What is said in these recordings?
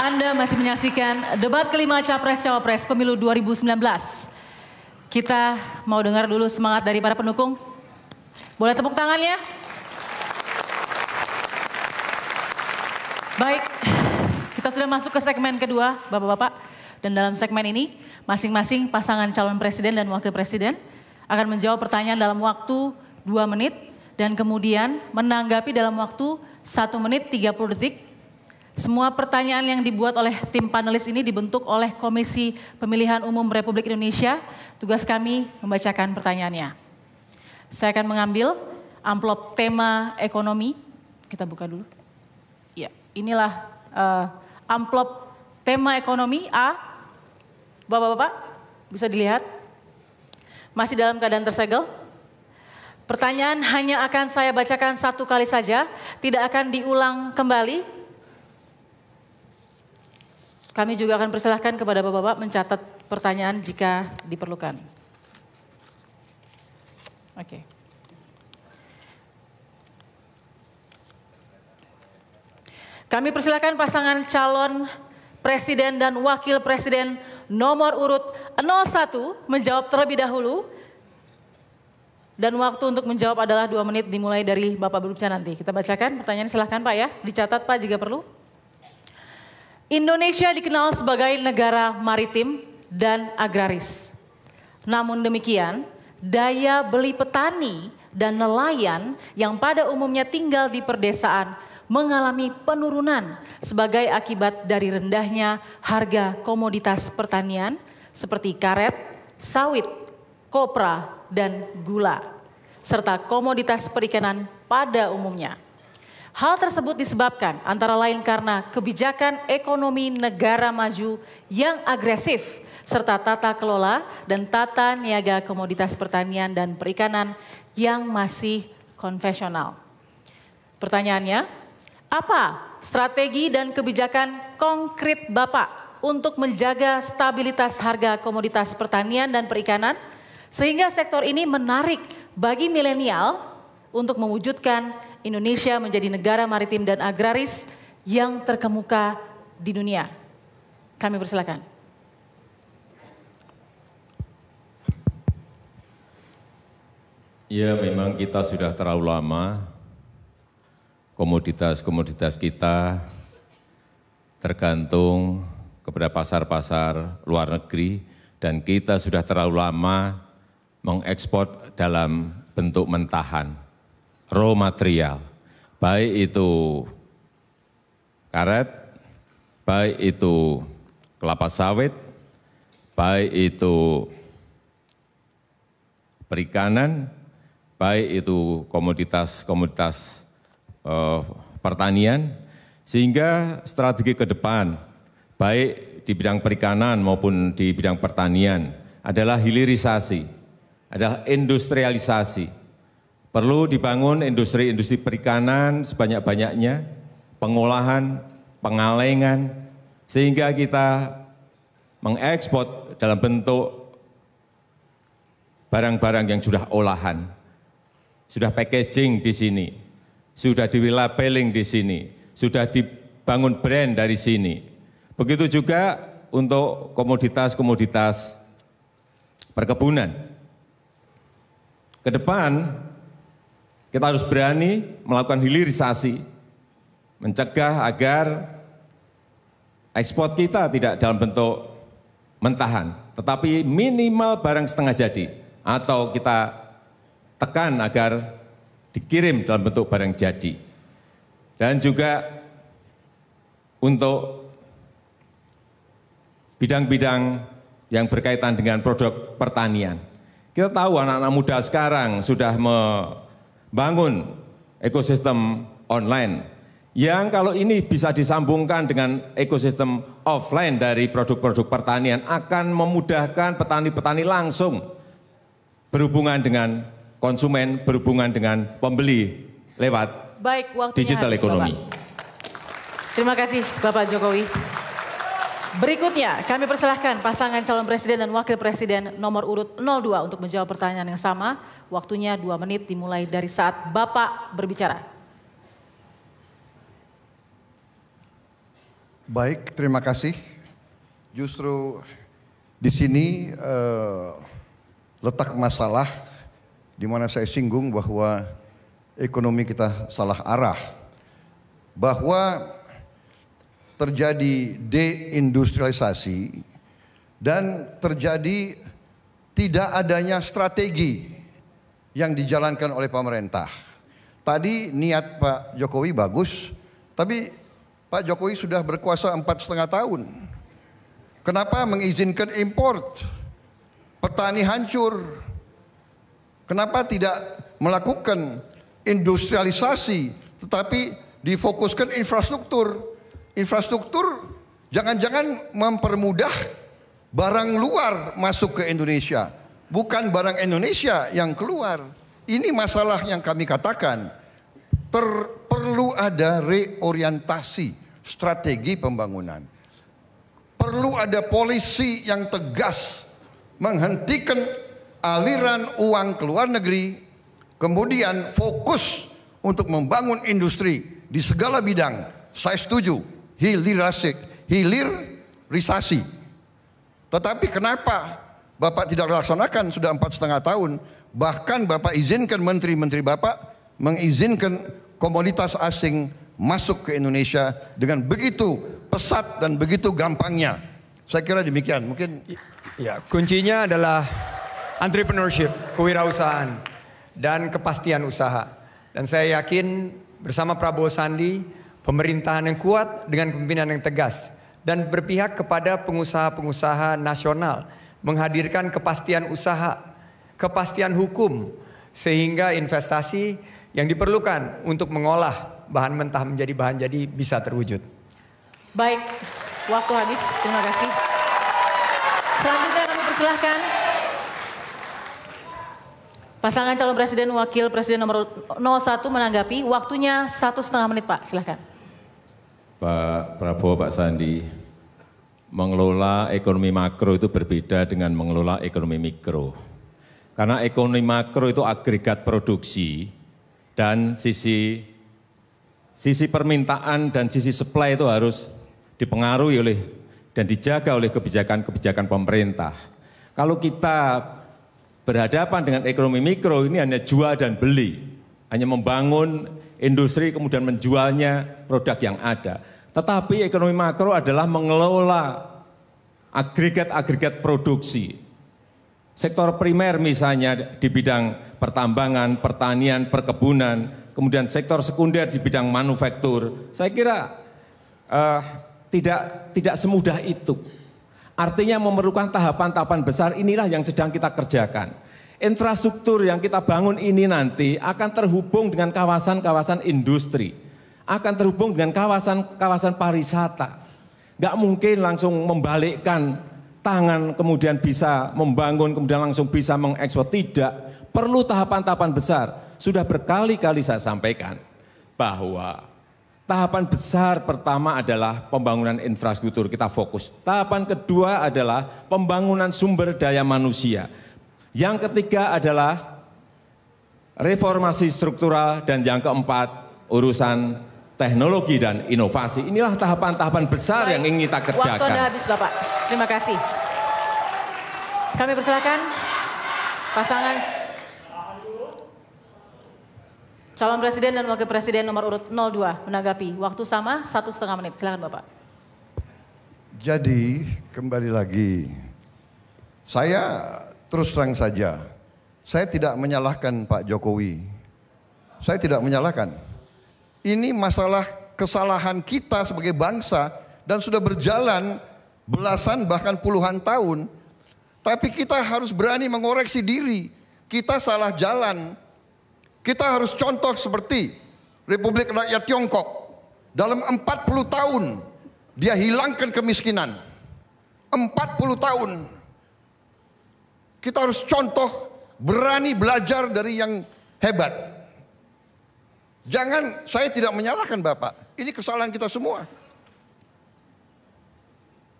Anda masih menyaksikan debat kelima Capres-Cawapres Pemilu 2019. Kita mau dengar dulu semangat dari para pendukung. Boleh tepuk tangannya? Baik, kita sudah masuk ke segmen kedua, Bapak-Bapak. Dan dalam segmen ini, masing-masing pasangan calon presiden dan wakil presiden akan menjawab pertanyaan dalam waktu 2 menit dan kemudian menanggapi dalam waktu 1 menit 30 detik semua pertanyaan yang dibuat oleh tim panelis ini dibentuk oleh Komisi Pemilihan Umum Republik Indonesia. Tugas kami membacakan pertanyaannya. Saya akan mengambil amplop tema ekonomi. Kita buka dulu. Ya, inilah uh, amplop tema ekonomi A. Bapak-bapak, bisa dilihat. Masih dalam keadaan tersegel? Pertanyaan hanya akan saya bacakan satu kali saja, tidak akan diulang kembali kami juga akan persilahkan kepada Bapak-Bapak mencatat pertanyaan jika diperlukan. Oke. Okay. Kami persilahkan pasangan calon presiden dan wakil presiden nomor urut 01 menjawab terlebih dahulu. Dan waktu untuk menjawab adalah dua menit dimulai dari Bapak Berbicara nanti. Kita bacakan pertanyaan silahkan Pak ya. Dicatat Pak jika perlu. Indonesia dikenal sebagai negara maritim dan agraris. Namun demikian, daya beli petani dan nelayan yang pada umumnya tinggal di perdesaan mengalami penurunan sebagai akibat dari rendahnya harga komoditas pertanian seperti karet, sawit, kopra, dan gula, serta komoditas perikanan pada umumnya. Hal tersebut disebabkan antara lain karena kebijakan ekonomi negara maju yang agresif serta tata kelola dan tata niaga komoditas pertanian dan perikanan yang masih konvensional. Pertanyaannya, apa strategi dan kebijakan konkret Bapak untuk menjaga stabilitas harga komoditas pertanian dan perikanan sehingga sektor ini menarik bagi milenial untuk mewujudkan Indonesia menjadi negara maritim dan agraris yang terkemuka di dunia. Kami persilakan. Ya memang kita sudah terlalu lama komoditas-komoditas kita tergantung kepada pasar-pasar luar negeri dan kita sudah terlalu lama mengekspor dalam bentuk mentahan raw material, baik itu karet, baik itu kelapa sawit, baik itu perikanan, baik itu komoditas-komoditas eh, pertanian, sehingga strategi ke depan, baik di bidang perikanan maupun di bidang pertanian, adalah hilirisasi, adalah industrialisasi, Perlu dibangun industri-industri perikanan sebanyak-banyaknya, pengolahan, pengalengan, sehingga kita mengekspor dalam bentuk barang-barang yang sudah olahan, sudah packaging di sini, sudah di labeling di sini, sudah dibangun brand dari sini. Begitu juga untuk komoditas-komoditas perkebunan. Ke depan kita harus berani melakukan hilirisasi, mencegah agar ekspor kita tidak dalam bentuk mentahan, tetapi minimal barang setengah jadi atau kita tekan agar dikirim dalam bentuk barang jadi. Dan juga untuk bidang-bidang yang berkaitan dengan produk pertanian. Kita tahu anak-anak muda sekarang sudah me bangun ekosistem online yang kalau ini bisa disambungkan dengan ekosistem offline dari produk-produk pertanian akan memudahkan petani-petani langsung berhubungan dengan konsumen, berhubungan dengan pembeli lewat Baik, digital ekonomi. Terima kasih Bapak Jokowi. Berikutnya kami persilahkan pasangan calon presiden dan wakil presiden nomor urut 02 untuk menjawab pertanyaan yang sama. Waktunya dua menit dimulai dari saat Bapak berbicara. Baik, terima kasih. Justru di sini uh, letak masalah di mana saya singgung bahwa ekonomi kita salah arah. Bahwa terjadi deindustrialisasi dan terjadi tidak adanya strategi yang dijalankan oleh pemerintah. Tadi niat Pak Jokowi bagus, tapi Pak Jokowi sudah berkuasa empat setengah tahun. Kenapa mengizinkan import? Petani hancur. Kenapa tidak melakukan industrialisasi tetapi difokuskan infrastruktur? Infrastruktur jangan-jangan mempermudah barang luar masuk ke Indonesia bukan barang Indonesia yang keluar. Ini masalah yang kami katakan. Per, perlu ada reorientasi strategi pembangunan. Perlu ada polisi yang tegas menghentikan aliran uang ke luar negeri, kemudian fokus untuk membangun industri di segala bidang. Saya setuju, hilirasi, hilir risasi. Tetapi kenapa Bapak tidak laksanakan sudah empat setengah tahun. Bahkan Bapak izinkan menteri-menteri Bapak mengizinkan komunitas asing masuk ke Indonesia dengan begitu pesat dan begitu gampangnya. Saya kira demikian. Mungkin ya kuncinya adalah entrepreneurship, kewirausahaan dan kepastian usaha. Dan saya yakin bersama Prabowo Sandi pemerintahan yang kuat dengan pimpinan yang tegas dan berpihak kepada pengusaha-pengusaha nasional menghadirkan kepastian usaha, kepastian hukum, sehingga investasi yang diperlukan untuk mengolah bahan mentah menjadi bahan jadi bisa terwujud. Baik, waktu habis. Terima kasih. Selanjutnya kami persilahkan pasangan calon presiden wakil presiden nomor 01 menanggapi. Waktunya satu setengah menit Pak, silahkan. Pak Prabowo, Pak Sandi, mengelola ekonomi makro itu berbeda dengan mengelola ekonomi mikro. Karena ekonomi makro itu agregat produksi dan sisi sisi permintaan dan sisi supply itu harus dipengaruhi oleh dan dijaga oleh kebijakan-kebijakan pemerintah. Kalau kita berhadapan dengan ekonomi mikro ini hanya jual dan beli, hanya membangun industri kemudian menjualnya produk yang ada. Tetapi ekonomi makro adalah mengelola agregat-agregat produksi. Sektor primer misalnya di bidang pertambangan, pertanian, perkebunan, kemudian sektor sekunder di bidang manufaktur. Saya kira eh, tidak tidak semudah itu. Artinya memerlukan tahapan-tahapan besar inilah yang sedang kita kerjakan. Infrastruktur yang kita bangun ini nanti akan terhubung dengan kawasan-kawasan industri akan terhubung dengan kawasan-kawasan pariwisata. Gak mungkin langsung membalikkan tangan kemudian bisa membangun kemudian langsung bisa mengekspor tidak perlu tahapan-tahapan besar sudah berkali-kali saya sampaikan bahwa tahapan besar pertama adalah pembangunan infrastruktur kita fokus tahapan kedua adalah pembangunan sumber daya manusia yang ketiga adalah reformasi struktural dan yang keempat urusan teknologi dan inovasi. Inilah tahapan-tahapan besar Baik. yang ingin kita kerjakan. Waktu Anda habis, Bapak. Terima kasih. Kami persilakan pasangan calon presiden dan wakil presiden nomor urut 02 menanggapi. Waktu sama satu setengah menit. Silakan Bapak. Jadi kembali lagi, saya terus terang saja, saya tidak menyalahkan Pak Jokowi. Saya tidak menyalahkan. Ini masalah kesalahan kita sebagai bangsa dan sudah berjalan belasan bahkan puluhan tahun. Tapi kita harus berani mengoreksi diri. Kita salah jalan. Kita harus contoh seperti Republik Rakyat Tiongkok. Dalam 40 tahun dia hilangkan kemiskinan. 40 tahun. Kita harus contoh berani belajar dari yang hebat. Jangan saya tidak menyalahkan Bapak. Ini kesalahan kita semua.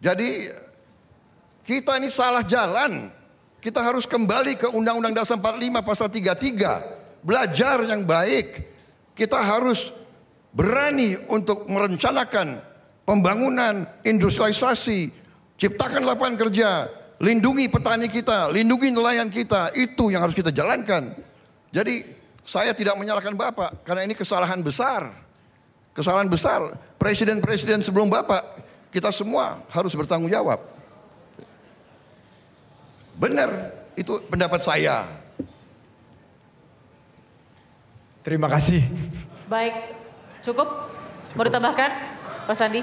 Jadi kita ini salah jalan. Kita harus kembali ke Undang-Undang Dasar 45 pasal 33. Belajar yang baik. Kita harus berani untuk merencanakan pembangunan, industrialisasi, ciptakan lapangan kerja, lindungi petani kita, lindungi nelayan kita. Itu yang harus kita jalankan. Jadi saya tidak menyalahkan Bapak karena ini kesalahan besar. Kesalahan besar. Presiden-presiden sebelum Bapak kita semua harus bertanggung jawab. Benar, itu pendapat saya. Terima kasih. Baik, cukup? cukup. Mau ditambahkan, Pak Sandi?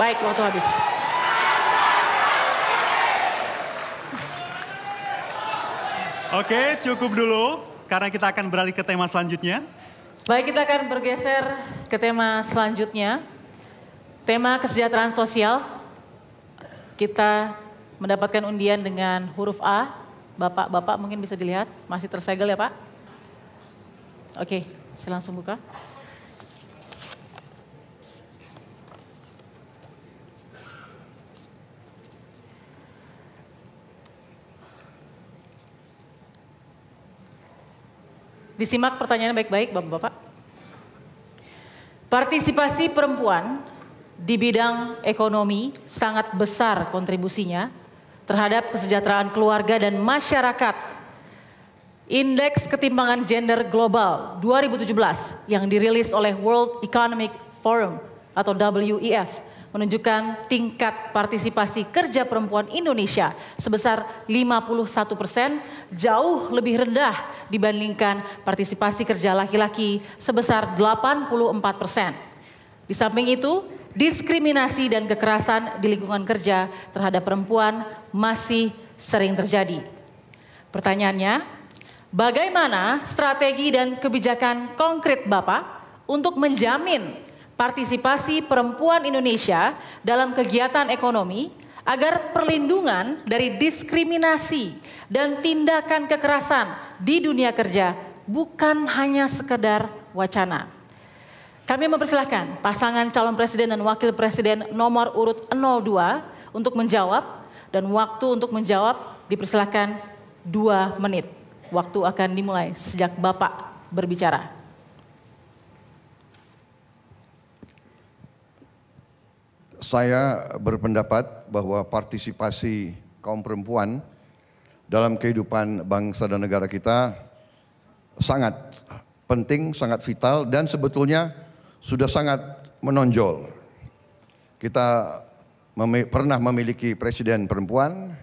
Baik, waktu habis. Oke, cukup dulu sekarang kita akan beralih ke tema selanjutnya. Baik, kita akan bergeser ke tema selanjutnya. Tema kesejahteraan sosial. Kita mendapatkan undian dengan huruf A. Bapak-bapak mungkin bisa dilihat, masih tersegel ya Pak? Oke, saya langsung buka. Disimak pertanyaannya baik-baik Bapak-Bapak. Partisipasi perempuan di bidang ekonomi sangat besar kontribusinya terhadap kesejahteraan keluarga dan masyarakat. Indeks ketimpangan gender global 2017 yang dirilis oleh World Economic Forum atau WEF menunjukkan tingkat partisipasi kerja perempuan Indonesia sebesar 51 persen, jauh lebih rendah dibandingkan partisipasi kerja laki-laki sebesar 84 persen. Di samping itu, diskriminasi dan kekerasan di lingkungan kerja terhadap perempuan masih sering terjadi. Pertanyaannya, bagaimana strategi dan kebijakan konkret Bapak untuk menjamin partisipasi perempuan Indonesia dalam kegiatan ekonomi agar perlindungan dari diskriminasi dan tindakan kekerasan di dunia kerja bukan hanya sekedar wacana. Kami mempersilahkan pasangan calon presiden dan wakil presiden nomor urut 02 untuk menjawab dan waktu untuk menjawab dipersilahkan dua menit. Waktu akan dimulai sejak Bapak berbicara. saya berpendapat bahwa partisipasi kaum perempuan dalam kehidupan bangsa dan negara kita sangat penting, sangat vital dan sebetulnya sudah sangat menonjol. Kita mem pernah memiliki presiden perempuan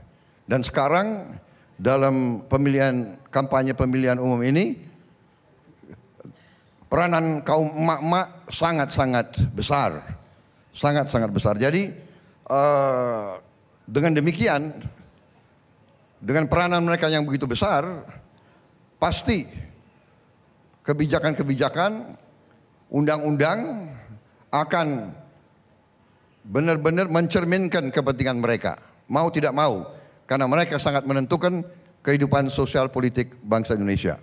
dan sekarang dalam pemilihan kampanye pemilihan umum ini peranan kaum emak-emak sangat-sangat besar sangat-sangat besar. Jadi uh, dengan demikian, dengan peranan mereka yang begitu besar, pasti kebijakan-kebijakan, undang-undang akan benar-benar mencerminkan kepentingan mereka, mau tidak mau, karena mereka sangat menentukan kehidupan sosial politik bangsa Indonesia.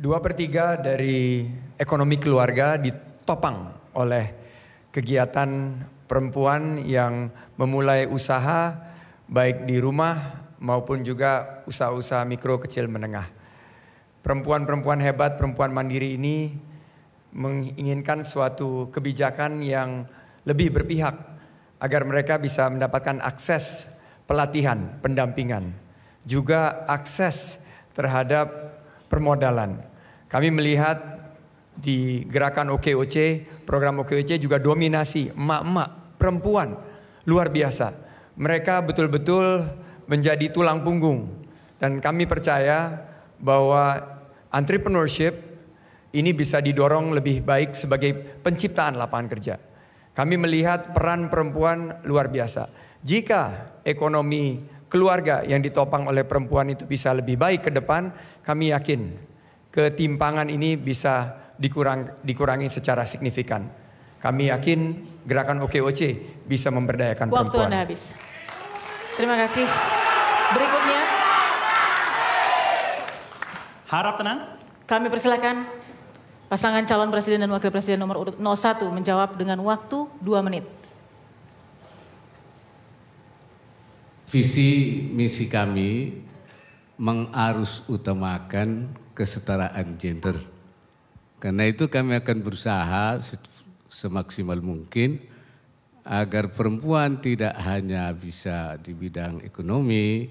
Dua per tiga dari ekonomi keluarga ditopang oleh kegiatan perempuan yang memulai usaha baik di rumah maupun juga usaha-usaha mikro kecil menengah. Perempuan-perempuan hebat, perempuan mandiri ini menginginkan suatu kebijakan yang lebih berpihak agar mereka bisa mendapatkan akses pelatihan, pendampingan, juga akses terhadap permodalan. Kami melihat di gerakan OKOC, program OKOC juga dominasi emak-emak, perempuan. Luar biasa. Mereka betul-betul menjadi tulang punggung. Dan kami percaya bahwa entrepreneurship ini bisa didorong lebih baik sebagai penciptaan lapangan kerja. Kami melihat peran perempuan luar biasa. Jika ekonomi keluarga yang ditopang oleh perempuan itu bisa lebih baik ke depan, kami yakin ketimpangan ini bisa dikurang, dikurangi secara signifikan. Kami yakin gerakan OKOC bisa memberdayakan Waktu perempuan. Waktu Anda habis. Terima kasih. Berikutnya. Harap tenang. Kami persilahkan pasangan calon presiden dan wakil presiden nomor urut 01 menjawab dengan waktu 2 menit. Visi misi kami mengarus utamakan kesetaraan gender karena itu kami akan berusaha semaksimal mungkin agar perempuan tidak hanya bisa di bidang ekonomi,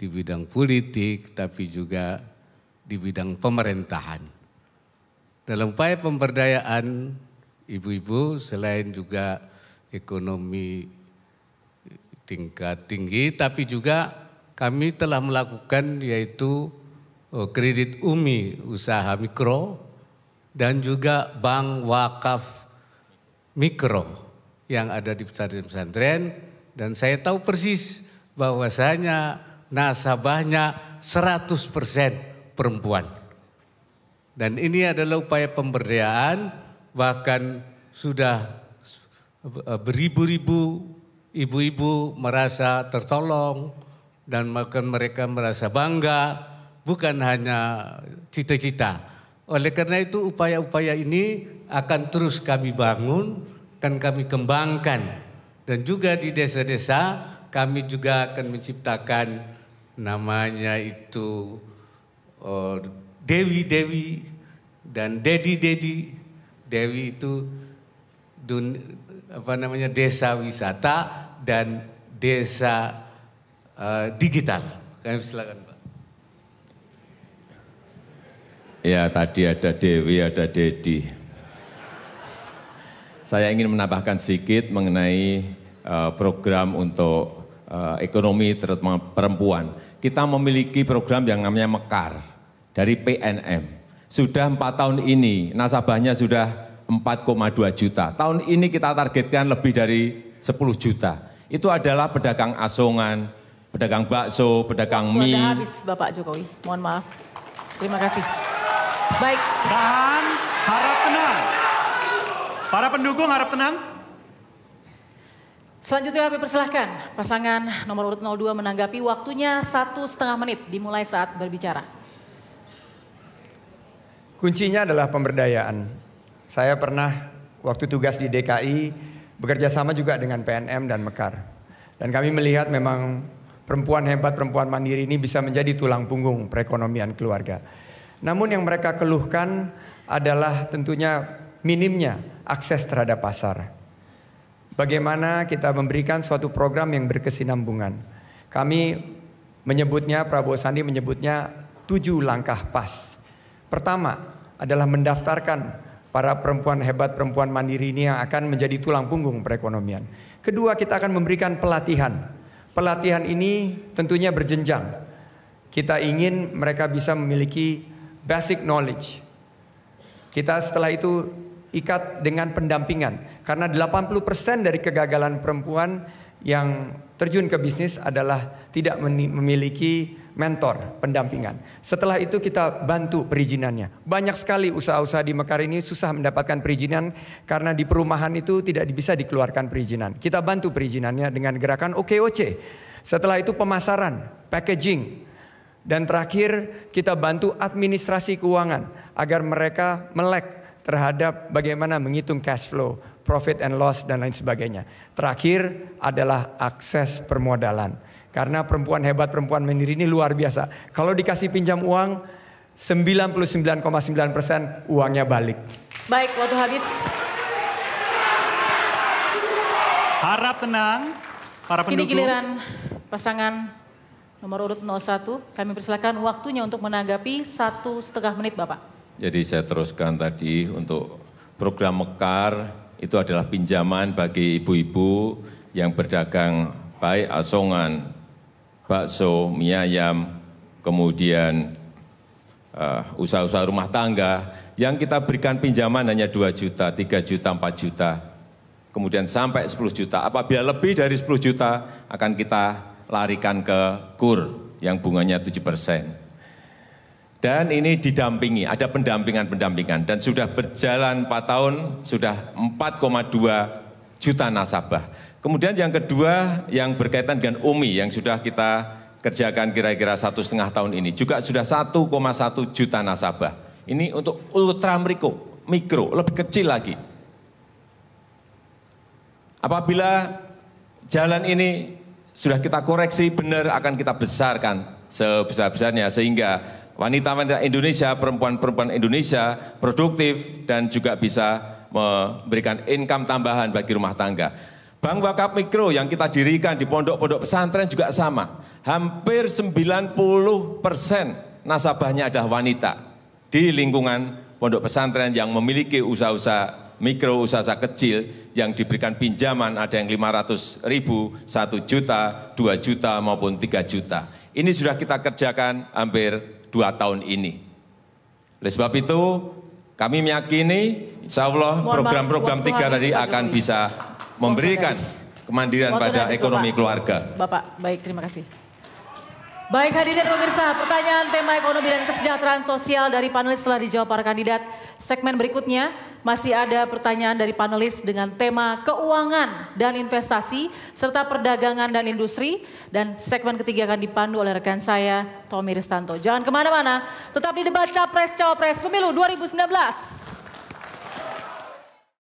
di bidang politik, tapi juga di bidang pemerintahan. Dalam upaya pemberdayaan ibu-ibu selain juga ekonomi tingkat tinggi, tapi juga kami telah melakukan yaitu oh, kredit UMI usaha mikro dan juga bank wakaf mikro yang ada di pesantren-pesantren dan saya tahu persis bahwasanya nasabahnya 100% perempuan. Dan ini adalah upaya pemberdayaan bahkan sudah eh, beribu-ribu ibu-ibu merasa tertolong dan bahkan mereka merasa bangga bukan hanya cita-cita oleh karena itu upaya-upaya ini akan terus kami bangun, akan kami kembangkan. Dan juga di desa-desa kami juga akan menciptakan namanya itu Dewi-Dewi eh, dan Dedi-Dedi. Dewi itu dun, apa namanya desa wisata dan desa uh, digital. Kami silakan. Ya tadi ada Dewi, ada Dedi. Saya ingin menambahkan sedikit mengenai uh, program untuk uh, ekonomi terutama perempuan. Kita memiliki program yang namanya Mekar dari PNM. Sudah empat tahun ini nasabahnya sudah 4,2 juta. Tahun ini kita targetkan lebih dari 10 juta. Itu adalah pedagang asongan, pedagang bakso, pedagang mie. Sudah habis Bapak Jokowi, mohon maaf. Terima kasih. Baik. Tahan, harap tenang. Para pendukung harap tenang. Selanjutnya kami persilahkan pasangan nomor urut 02 menanggapi waktunya satu setengah menit dimulai saat berbicara. Kuncinya adalah pemberdayaan. Saya pernah waktu tugas di DKI bekerja sama juga dengan PNM dan Mekar. Dan kami melihat memang perempuan hebat, perempuan mandiri ini bisa menjadi tulang punggung perekonomian keluarga. Namun yang mereka keluhkan adalah tentunya minimnya akses terhadap pasar. Bagaimana kita memberikan suatu program yang berkesinambungan. Kami menyebutnya, Prabowo Sandi menyebutnya tujuh langkah pas. Pertama adalah mendaftarkan para perempuan hebat, perempuan mandiri ini yang akan menjadi tulang punggung perekonomian. Kedua kita akan memberikan pelatihan. Pelatihan ini tentunya berjenjang. Kita ingin mereka bisa memiliki basic knowledge. Kita setelah itu ikat dengan pendampingan. Karena 80% dari kegagalan perempuan yang terjun ke bisnis adalah tidak memiliki mentor, pendampingan. Setelah itu kita bantu perizinannya. Banyak sekali usaha-usaha di Mekar ini susah mendapatkan perizinan karena di perumahan itu tidak bisa dikeluarkan perizinan. Kita bantu perizinannya dengan gerakan OKOC. Setelah itu pemasaran, packaging, dan terakhir kita bantu administrasi keuangan agar mereka melek terhadap bagaimana menghitung cash flow, profit and loss dan lain sebagainya. Terakhir adalah akses permodalan. Karena perempuan hebat, perempuan mandiri ini luar biasa. Kalau dikasih pinjam uang, 99,9% persen uangnya balik. Baik, waktu habis. Harap tenang, para pendukung. Kini giliran pasangan nomor urut 01. Kami persilakan waktunya untuk menanggapi satu setengah menit Bapak. Jadi saya teruskan tadi untuk program Mekar itu adalah pinjaman bagi ibu-ibu yang berdagang baik asongan, bakso, mie ayam, kemudian eh, usaha-usaha rumah tangga yang kita berikan pinjaman hanya 2 juta, 3 juta, 4 juta, kemudian sampai 10 juta. Apabila lebih dari 10 juta akan kita larikan ke kur yang bunganya 7 persen. Dan ini didampingi, ada pendampingan-pendampingan. Dan sudah berjalan 4 tahun, sudah 4,2 juta nasabah. Kemudian yang kedua yang berkaitan dengan UMI yang sudah kita kerjakan kira-kira satu setengah tahun ini juga sudah 1,1 juta nasabah. Ini untuk ultra mikro, mikro lebih kecil lagi. Apabila jalan ini sudah kita koreksi benar akan kita besarkan sebesar-besarnya sehingga wanita-wanita Indonesia, perempuan-perempuan Indonesia produktif dan juga bisa memberikan income tambahan bagi rumah tangga. Bank wakaf mikro yang kita dirikan di pondok-pondok pesantren juga sama. Hampir 90 persen nasabahnya adalah wanita di lingkungan pondok pesantren yang memiliki usaha-usaha mikrousaha kecil yang diberikan pinjaman ada yang 500 ribu, 1 juta, 2 juta maupun 3 juta. Ini sudah kita kerjakan hampir 2 tahun ini. Oleh sebab itu kami meyakini insya Allah program-program tiga tadi akan bisa memberikan kemandirian pada ekonomi keluarga. Bapak, baik terima kasih. Baik hadirin pemirsa, pertanyaan tema ekonomi dan kesejahteraan sosial dari panelis telah dijawab para kandidat. Segmen berikutnya masih ada pertanyaan dari panelis dengan tema keuangan dan investasi serta perdagangan dan industri dan segmen ketiga akan dipandu oleh rekan saya Tommy Ristanto. Jangan kemana-mana, tetap di debat Capres Cawapres Pemilu 2019.